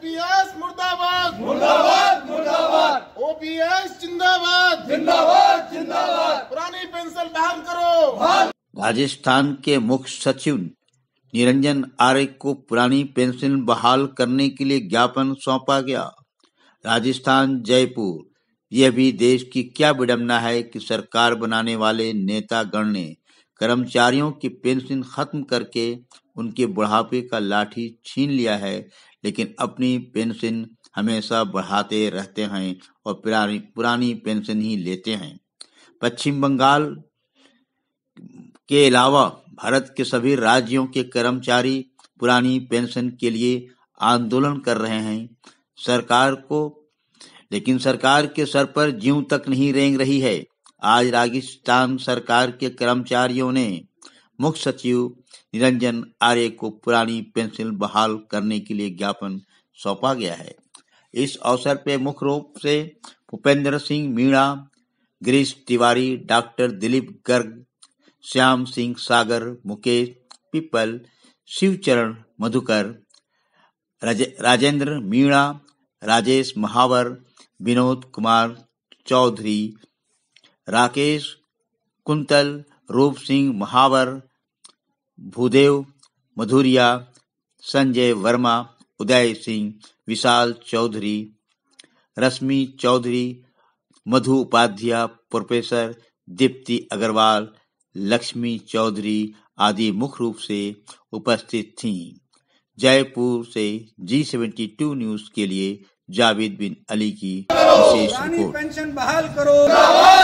SPS मुर्दाबाद मुर्दाबाद मुर्दाबाद ओपीएस जिंदाबाद जिंदाबाद जिंदाबाद पुरानी पेंशन बहाल करो राजस्थान के मुख्य सचिव निरंजन आर्य को पुरानी पेंशन बहाल करने के लिए ज्ञापन सौंपा गया राजस्थान जयपुर यह भी देश की क्या विडम्बना है कि सरकार बनाने वाले नेतागण ने कर्मचारियों की पेंशन खत्म करके उनके बुढ़ापे का लाठी छीन लिया है लेकिन अपनी पेंशन हमेशा बढ़ाते रहते हैं और पुरानी पुरानी पेंशन ही लेते हैं पश्चिम बंगाल के अलावा भारत के सभी राज्यों के कर्मचारी पुरानी पेंशन के लिए आंदोलन कर रहे हैं सरकार को लेकिन सरकार के सर पर ज्यों तक नहीं रेंग रही है आज राजस्थान सरकार के कर्मचारियों ने मुख्य सचिव निरंजन आर्य को पुरानी पेंशन बहाल करने के लिए ज्ञापन सौंपा गया है इस अवसर पर मुख्य रूप से भूपेंद्र सिंह मीणा गिरीश तिवारी डॉक्टर दिलीप गर्ग श्याम सिंह सागर मुकेश पिपल शिवचरण मधुकर राजेंद्र मीणा राजेश महावर विनोद कुमार चौधरी राकेश कुंतल रूप सिंह महावर भूदेव मधुरिया संजय वर्मा उदय सिंह विशाल चौधरी रश्मि चौधरी मधु उपाध्याय प्रोफेसर दीप्ति अग्रवाल लक्ष्मी चौधरी आदि मुख्य रूप से उपस्थित थीं जयपुर से जी सेवेंटी टू न्यूज के लिए जावेद बिन अली की विशेष रिपोर्ट पेंशन बहाल करो